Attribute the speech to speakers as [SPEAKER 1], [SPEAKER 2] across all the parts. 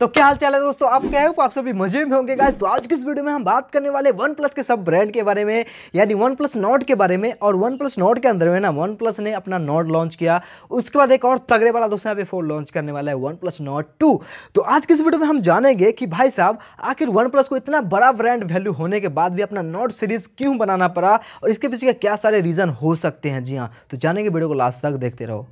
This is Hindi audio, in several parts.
[SPEAKER 1] तो क्या हाल चाल है दोस्तों आप क्या हो आप सभी मजे में होंगे गाइस तो आज की इस वीडियो में हम बात करने वाले वन प्लस के सब ब्रांड के बारे में यानी वन प्लस नोट के बारे में और वन प्लस नोट के अंदर में ना वन प्लस ने अपना नोट लॉन्च किया उसके बाद एक और तगड़े वाला दोस्तों यहाँ पे फोन लॉन्च करने वाला है वन प्लस नोट टू तो आज की इस वीडियो में हम जानेंगे कि भाई साहब आखिर वन प्लस को इतना बड़ा ब्रांड वैल्यू होने के बाद भी अपना नोट सीरीज क्यों बनाना पड़ा और इसके पीछे क्या सारे रीज़न हो सकते हैं जी हाँ तो जानेंगे वीडियो को लास्ट तक देखते रहो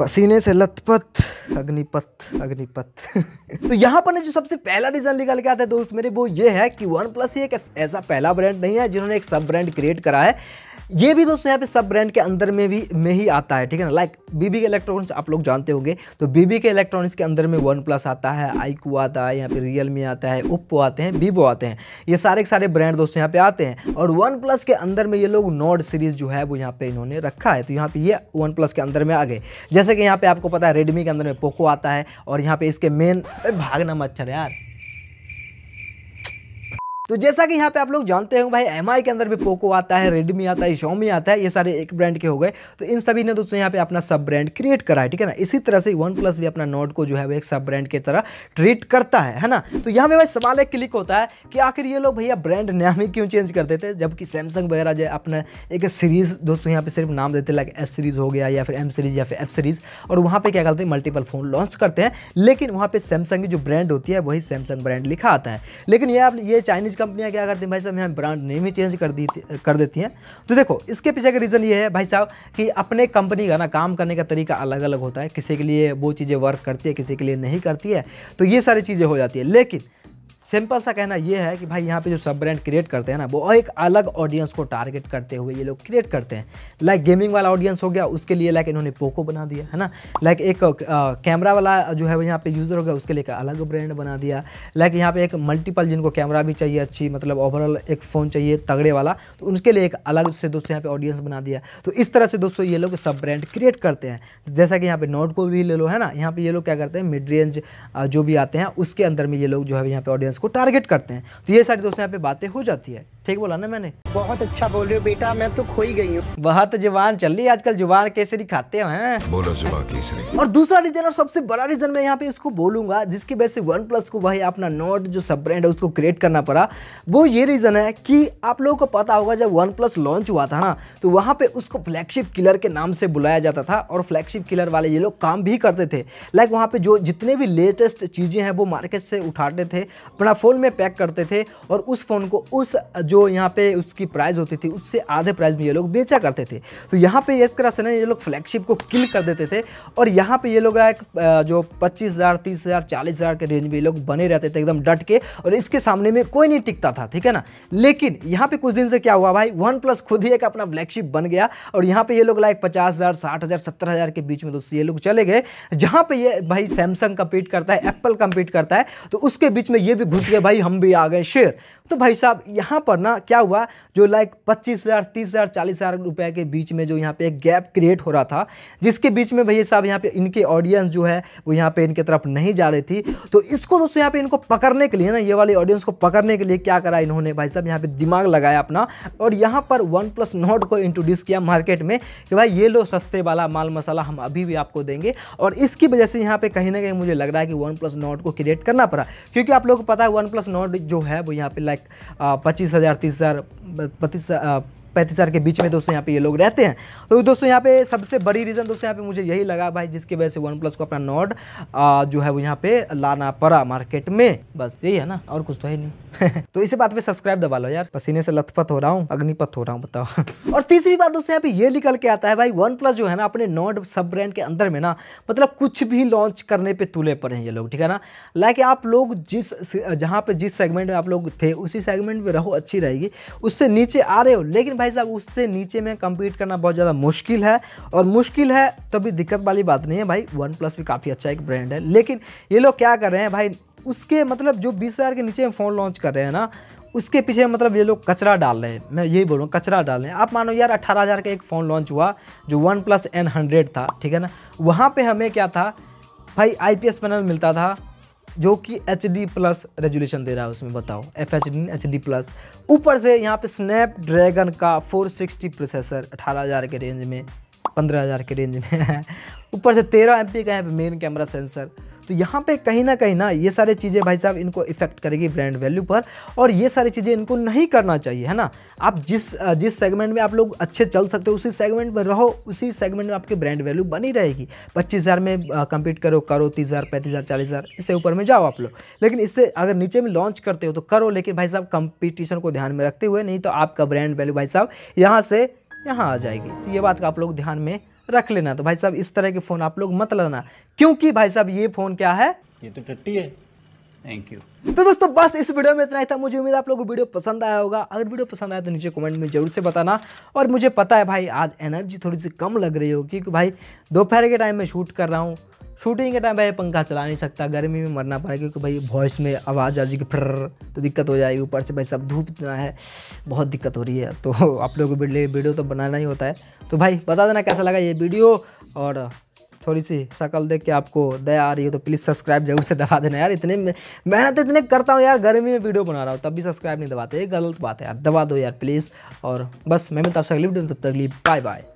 [SPEAKER 1] पसीने से लथपथ अग्निपथ अग्निपथ तो यहाँ पर ने जो सबसे पहला डिजाइन निकाल के आता है दोस्त मेरे वो ये है कि वन प्लस ही एक ऐसा पहला ब्रांड नहीं है जिन्होंने एक सब ब्रांड क्रिएट करा है ये भी दोस्तों यहाँ पे सब ब्रांड के अंदर में भी में ही आता है ठीक है ना लाइक बीबी के इलेक्ट्रॉनिक्स आप लोग जानते होंगे तो बीबी के इलेक्ट्रॉनिक्स के अंदर में वन प्लस आता है आईकू आता है यहाँ पे रियल मी आता है ओप्पो आते हैं वीवो आते हैं ये सारे के सारे ब्रांड दोस्तों यहाँ पे आते हैं और वन प्लस के अंदर में ये लोग नॉड सीरीज जो है वो यहाँ पे इन्होंने रखा है तो यहाँ पे ये वन प्लस के अंदर में आ गए जैसे जैसे कि यहाँ पे आपको पता है रेडमी के अंदर में पोको आता है और यहाँ पे इसके मेन भागना मच्छर यार तो जैसा कि यहाँ पे आप लोग जानते हो भाई एम के अंदर भी पोको आता है रेडमी आता है शॉमी आता है ये सारे एक ब्रांड के हो गए तो इन सभी ने दोस्तों यहाँ पे अपना सब ब्रांड क्रिएट करा है ठीक है ना इसी तरह से वन प्लस भी अपना नोट को जो है वो एक सब ब्रांड की तरह ट्रीट करता है है ना तो यहाँ पे भाई सवाल एक क्लिक होता है कि आखिर ये लोग भैया ब्रांड नाम ही क्यों चेंज करते थे जबकि सैमसंग वगैरह जो अपना एक सीरीज़ दोस्तों यहाँ पे सिर्फ नाम देते लाइक एस सीरीज़ हो गया या फिर एम सीरीज़ या फिर एफ सीरीज़ और वहाँ पर क्या करते हैं मल्टीपल फ़ोन लॉन्च करते हैं लेकिन वहाँ पर सैमसंग की जो ब्रांड होती है वही सैमसंग ब्रांड लिखा आता है लेकिन ये आप ये चाइनीज़ कुछ कंपनियाँ क्या करती हैं भाई साहब यहाँ ब्रांड नेम ही चेंज कर दी कर देती हैं तो देखो इसके पीछे का रीज़न ये है भाई साहब कि अपने कंपनी का ना काम करने का तरीका अलग अलग होता है किसी के लिए वो चीज़ें वर्क करती है किसी के लिए नहीं करती है तो ये सारी चीज़ें हो जाती है लेकिन सिंपल सा कहना ये है कि भाई यहाँ पे जो सब ब्रांड क्रिएट करते हैं ना वो एक अलग ऑडियंस को टारगेट करते हुए ये लोग क्रिएट करते हैं लाइक गेमिंग वाला ऑडियंस हो गया उसके लिए लाइक इन्होंने पोको बना दिया है ना लाइक एक कैमरा वाला जो है वो यहाँ पे यूज़र हो गया उसके लिए एक अलग ब्रांड बना दिया लाइक यहाँ पर एक मल्टीपल जिनको कैमरा भी चाहिए अच्छी मतलब ओवरऑल एक फ़ोन चाहिए तगड़े वाला तो उनके लिए एक अलग से दोस्तों यहाँ पर ऑडियंस बना दिया तो इस तरह से दोस्तों ये लोग सब ब्रांड क्रिएट करते हैं जैसा कि यहाँ पर नोट को भी ले लो है ना यहाँ पर ये लोग क्या करते हैं मिड रेंज जो भी आते हैं उसके अंदर में ये लोग जो है यहाँ पर ऑडियंस को टारगेट करते हैं तो ये सारी दोस्तों यहाँ पे बातें हो जाती है ठीक बोला ना मैंने बहुत अच्छा बोल रहे हो बेटा मैं तो खोई गई हूँ बहुत तो जुबान चल रही है आजकल जुबान केसरी खाते हैं बोलो जुबान केसरी और दूसरा रीजन और सबसे बड़ा रीजन मैं यहाँ पे इसको बोलूंगा जिसकी वजह से वन प्लस को भाई अपना नोट जो सब ब्रांड है उसको क्रिएट करना पड़ा वो ये रीजन है की आप लोगों को पता होगा जब वन प्लस लॉन्च हुआ था ना तो वहाँ पे उसको फ्लैगशिप किलर के नाम से बुलाया जाता था और फ्लैगशिप किलर वाले ये लोग काम भी करते थे लाइक वहाँ पे जो जितने भी लेटेस्ट चीज़ें हैं वो मार्केट से उठाते थे अपना फ़ोन में पैक करते थे और उस फ़ोन को उस जो जो यहाँ पे उसकी प्राइस होती थी उससे आधे प्राइस में ये लोग बेचा करते थे तो यहाँ पे एक तरह से ना ये लोग फ्लैगशिप को किल कर देते थे और यहाँ पे ये लोग एक जो पच्चीस हज़ार तीस हज़ार चालीस हज़ार के रेंज में ये लोग बने रहते थे एकदम डट के और इसके सामने में कोई नहीं टिकता था ठीक है ना लेकिन यहाँ पर कुछ दिन से क्या हुआ भाई वन प्लस खुद ही एक अपना फ्लैगशिप बन गया और यहाँ पर ये लोग लाइक पचास हज़ार साठ हज़ार के बीच में दोस्तों ये लोग चले गए जहाँ पर ये भाई सैमसंग कम्पीट करता है एप्पल कम्पीट करता है तो उसके बीच में ये भी घुस गए भाई हम भी आ गए शेयर तो भाई साहब यहाँ पर ना क्या हुआ जो लाइक पच्चीस हज़ार तीस हज़ार चालीस हज़ार रुपये के बीच में जो यहाँ पे एक गैप क्रिएट हो रहा था जिसके बीच में भैया साहब यहाँ पे इनके ऑडियंस जो है वो यहाँ पे इनके तरफ नहीं जा रही थी तो इसको दोस्तों यहाँ पे इनको पकड़ने के लिए ना ये वाले ऑडियंस को पकड़ने के लिए क्या करा इन्होंने भाई साहब यहाँ पर दिमाग लगाया अपना और यहाँ पर वन प्लस को इंट्रोड्यूस किया मार्केट में कि भाई ये लो सस्ते वाला माल मसाला हम अभी भी आपको देंगे और इसकी वजह से यहाँ पर कहीं ना कहीं मुझे लग रहा है कि वन प्लस को क्रिएट करना पड़ा क्योंकि आप लोग को पता है वन प्लस जो है वो यहाँ पे लाइक पच्चीस but these पैंतीस के बीच में दोस्तों यहाँ पे ये लोग रहते हैं तो दोस्तों यहाँ पे सबसे बड़ी रीज़न दोस्तों यहाँ पे मुझे यही लगा भाई जिसकी वजह से वन प्लस को अपना नोट जो है वो यहाँ पे लाना पड़ा मार्केट में बस यही है ना और कुछ तो है नहीं तो इसी बात पे सब्सक्राइब दबा लो यार पसीने से लथपथ हो रहा हूँ अग्निपथ हो रहा हूँ बताओ और तीसरी बात दोस्तों यहाँ पे ये निकल के आता है भाई वन प्लस जो है ना अपने नोट सब ब्रांड के अंदर में ना मतलब कुछ भी लॉन्च करने पे तुले पड़े हैं ये लोग ठीक है ना लाइक आप लोग जिस जहाँ पे जिस सेगमेंट में आप लोग थे उसी सेगमेंट में रहो अच्छी रहेगी उससे नीचे आ रहे हो लेकिन भाई साहब उससे नीचे में कम्पीट करना बहुत ज़्यादा मुश्किल है और मुश्किल है तो भी दिक्कत वाली बात नहीं है भाई वन प्लस भी काफ़ी अच्छा एक ब्रांड है लेकिन ये लोग क्या कर रहे हैं भाई उसके मतलब जो बीस हज़ार के नीचे में फ़ोन लॉन्च कर रहे हैं ना उसके पीछे मतलब ये लोग कचरा डाल रहे हैं मैं यही बोल रहा हूँ कचरा डाल रहे हैं आप मानो यार अट्ठारह हज़ार का एक फ़ोन लॉन्च हुआ जो वन प्लस एन हंड्रेड था ठीक है ना वहाँ पे हमें क्या था भाई आईपीएस पैनल मिलता था जो कि एच डी प्लस रेजुलेशन दे रहा है उसमें बताओ F H D H D plus ऊपर से यहाँ पे स्नैपड्रैगन का 460 प्रोसेसर 18000 के रेंज में 15000 के रेंज में है ऊपर से 13 एम का है मेन कैमरा सेंसर तो यहाँ पे कहीं ना कहीं ना ये सारे चीज़ें भाई साहब इनको इफेक्ट करेगी ब्रांड वैल्यू पर और ये सारी चीज़ें इनको नहीं करना चाहिए है ना आप जिस जिस सेगमेंट में आप लोग अच्छे चल सकते हो उसी सेगमेंट में रहो उसी सेगमेंट में आपकी ब्रांड वैल्यू बनी रहेगी पच्चीस हज़ार में कंपीट करो करो तीस हज़ार पैंतीस हज़ार चालीस हज़ार इससे ऊपर में जाओ आप लोग लेकिन इससे अगर नीचे में लॉन्च करते हो तो करो लेकिन भाई साहब कंपिटिशन को ध्यान में रखते हुए नहीं तो आपका ब्रांड वैल्यू भाई साहब यहाँ से यहाँ आ जाएगी तो ये बात का आप लोग ध्यान में रख लेना तो भाई साहब इस तरह के फ़ोन आप लोग मत लेना क्योंकि भाई साहब ये फ़ोन क्या है ये तो टट्टी है थैंक यू तो दोस्तों बस इस वीडियो में इतना ही था मुझे उम्मीद आप लोगों को वीडियो पसंद आया होगा अगर वीडियो पसंद आया तो नीचे कमेंट में जरूर से बताना और मुझे पता है भाई आज एनर्जी थोड़ी सी कम लग रही होगी क्योंकि भाई दोपहर के टाइम में शूट कर रहा हूँ शूटिंग के टाइम भाई पंखा चला नहीं सकता गर्मी में मरना पड़ा क्योंकि भाई वॉइस में आवाज़ आ जाएगी फिर तो दिक्कत हो जाएगी ऊपर से भाई सब धूप इतना है बहुत दिक्कत हो रही है तो आप लोगों को वीडियो तो बनाना ही होता है तो भाई बता देना कैसा लगा ये वीडियो और थोड़ी सी शक्ल देख के आपको दया आ रही है तो प्लीज़ सब्सक्राइब जरूर से दबा देना यार इतने मेहनत इतने करता हूँ यार गर्मी में वीडियो बना रहा हूँ तब भी सब्सक्राइब नहीं दबाते ये गलत बात है यार दबा दो यार प्लीज़ और बस मैं भी तब अगली वीडियो तब तक बाय बाय